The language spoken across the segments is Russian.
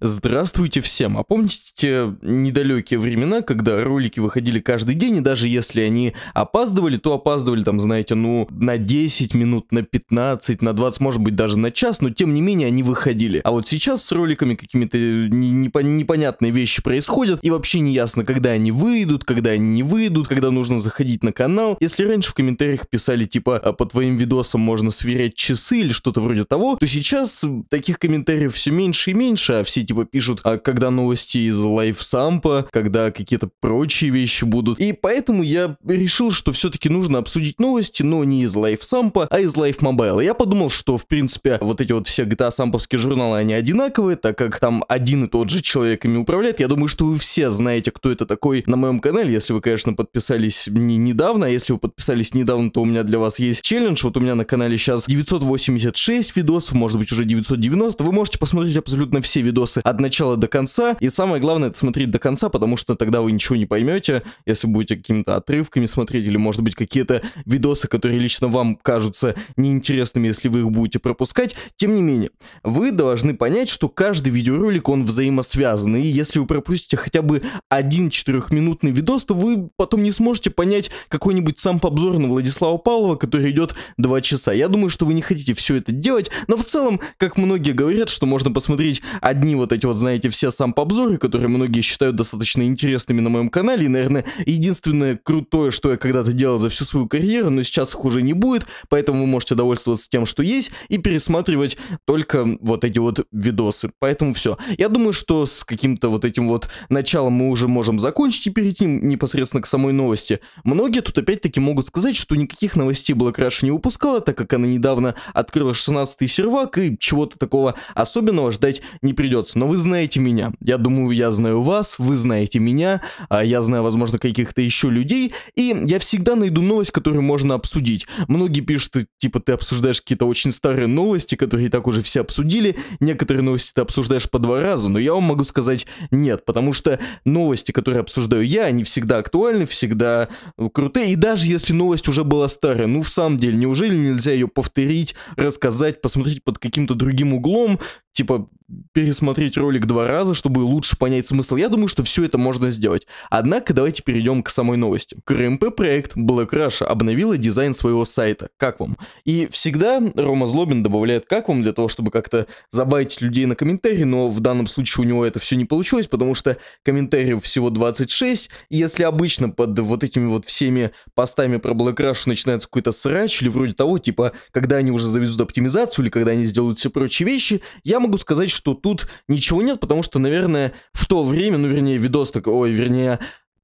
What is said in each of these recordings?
Здравствуйте всем! А помните те недалекие времена, когда ролики выходили каждый день, и даже если они опаздывали, то опаздывали там, знаете, ну, на 10 минут, на 15, на 20, может быть, даже на час, но тем не менее они выходили. А вот сейчас с роликами какими-то э, непонятные вещи происходят, и вообще не ясно, когда они выйдут, когда они не выйдут, когда нужно заходить на канал. Если раньше в комментариях писали, типа, а по твоим видосам можно сверять часы или что-то вроде того, то сейчас таких комментариев все меньше и меньше, а все типа пишут, а когда новости из лайфсампа, когда какие-то прочие вещи будут. И поэтому я решил, что все-таки нужно обсудить новости, но не из лайфсампа, а из лайфмобайла. Я подумал, что в принципе вот эти вот все GTA самповские журналы, они одинаковые, так как там один и тот же человек ими управляет. Я думаю, что вы все знаете, кто это такой на моем канале, если вы, конечно, подписались не недавно, а если вы подписались недавно, то у меня для вас есть челлендж. Вот у меня на канале сейчас 986 видосов, может быть уже 990. Вы можете посмотреть абсолютно все видосы страницы от начала до конца. И самое главное, это смотреть до конца, потому что тогда вы ничего не поймете, если будете какими-то отрывками смотреть, или, может быть, какие-то видосы, которые лично вам кажутся неинтересными, если вы их будете пропускать. Тем не менее, вы должны понять, что каждый видеоролик, он взаимосвязан, и если вы пропустите хотя бы один четырехминутный видос, то вы потом не сможете понять какой-нибудь сам обзор на Владислава Павлова, который идет два часа. Я думаю, что вы не хотите все это делать, но в целом, как многие говорят, что можно посмотреть одни вот вот эти вот, знаете, все сам обзоры, которые многие считают достаточно интересными на моем канале. И, наверное, единственное крутое, что я когда-то делал за всю свою карьеру, но сейчас их уже не будет, поэтому вы можете довольствоваться тем, что есть, и пересматривать только вот эти вот видосы. Поэтому все. Я думаю, что с каким-то вот этим вот началом мы уже можем закончить и перейти непосредственно к самой новости. Многие тут опять-таки могут сказать, что никаких новостей было краше не выпускала, так как она недавно открыла 16-й сервак, и чего-то такого особенного ждать не придется но вы знаете меня. Я думаю, я знаю вас, вы знаете меня, а я знаю, возможно, каких-то еще людей, и я всегда найду новость, которую можно обсудить. Многие пишут, типа, ты обсуждаешь какие-то очень старые новости, которые и так уже все обсудили, некоторые новости ты обсуждаешь по два раза, но я вам могу сказать нет, потому что новости, которые обсуждаю я, они всегда актуальны, всегда э, крутые, и даже если новость уже была старая, ну, в самом деле, неужели нельзя ее повторить, рассказать, посмотреть под каким-то другим углом, типа, пересмотреть ролик два раза, чтобы лучше понять смысл. Я думаю, что все это можно сделать. Однако давайте перейдем к самой новости. КРМП-проект Black Russia обновила дизайн своего сайта. Как вам? И всегда Рома Злобин добавляет «как вам» для того, чтобы как-то забавить людей на комментарии, но в данном случае у него это все не получилось, потому что комментариев всего 26. И если обычно под вот этими вот всеми постами про Black Russia начинается какой-то срач или вроде того, типа, когда они уже завезут оптимизацию или когда они сделают все прочие вещи, я могу могу сказать, что тут ничего нет, потому что, наверное, в то время, ну, вернее, видос такой, ой, вернее,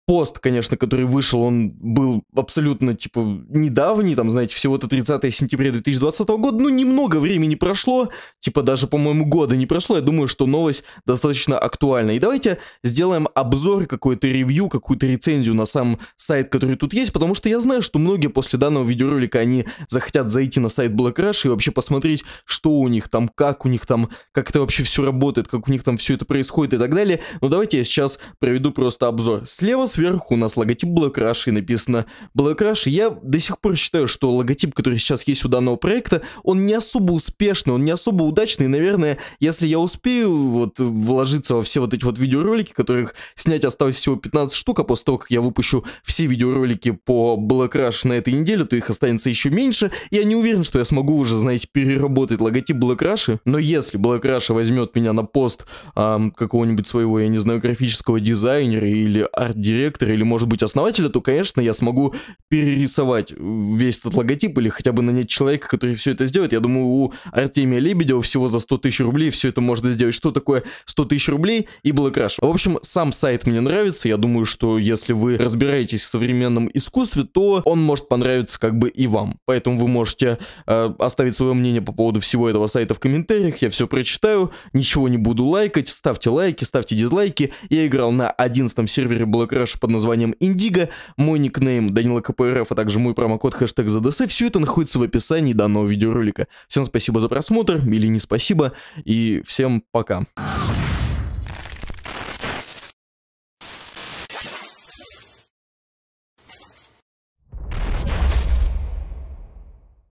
пост, конечно, который вышел, он был абсолютно, типа, недавний, там, знаете, всего-то 30 сентября 2020 года, ну, немного времени прошло, типа, даже, по-моему, года не прошло, я думаю, что новость достаточно актуальна. И давайте сделаем обзор, какое-то ревью, какую-то рецензию на сам сайт, который тут есть, потому что я знаю, что многие после данного видеоролика, они захотят зайти на сайт Black Rush и вообще посмотреть, что у них там, как у них там, как это вообще все работает, как у них там все это происходит и так далее. Но давайте я сейчас проведу просто обзор. Слева сверху у нас логотип Black Rush и написано Black Rush. Я до сих пор считаю, что логотип, который сейчас есть у данного проекта, он не особо успешный, он не особо удачный. И, наверное, если я успею вот вложиться во все вот эти вот видеоролики, которых снять осталось всего 15 штук, а после того, как я выпущу все видеоролики по Black Rush на этой неделе, то их останется еще меньше. Я не уверен, что я смогу уже, знаете, переработать логотип Black Rush. Но если Black Rush возьмет меня на пост эм, какого-нибудь своего, я не знаю, графического дизайнера или арт-директора, проектора или, может быть, основателя, то, конечно, я смогу перерисовать э, весь этот логотип или хотя бы нанять человека, который все это сделает. Я думаю, у Артемия Лебедева всего за 100 тысяч рублей все это можно сделать. Что такое 100 тысяч рублей и Blackrash? В общем, сам сайт мне нравится. Я думаю, что если вы разбираетесь в современном искусстве, то он может понравиться как бы и вам. Поэтому вы можете э, оставить свое мнение по поводу всего этого сайта в комментариях. Я все прочитаю, ничего не буду лайкать. Ставьте лайки, ставьте дизлайки. Я играл на 11 сервере Blackrash мерч под названием Индиго, мой никнейм Данила КПРФ, а также мой промокод хэштег ЗДС, все это находится в описании данного видеоролика. Всем спасибо за просмотр, или не спасибо, и всем пока.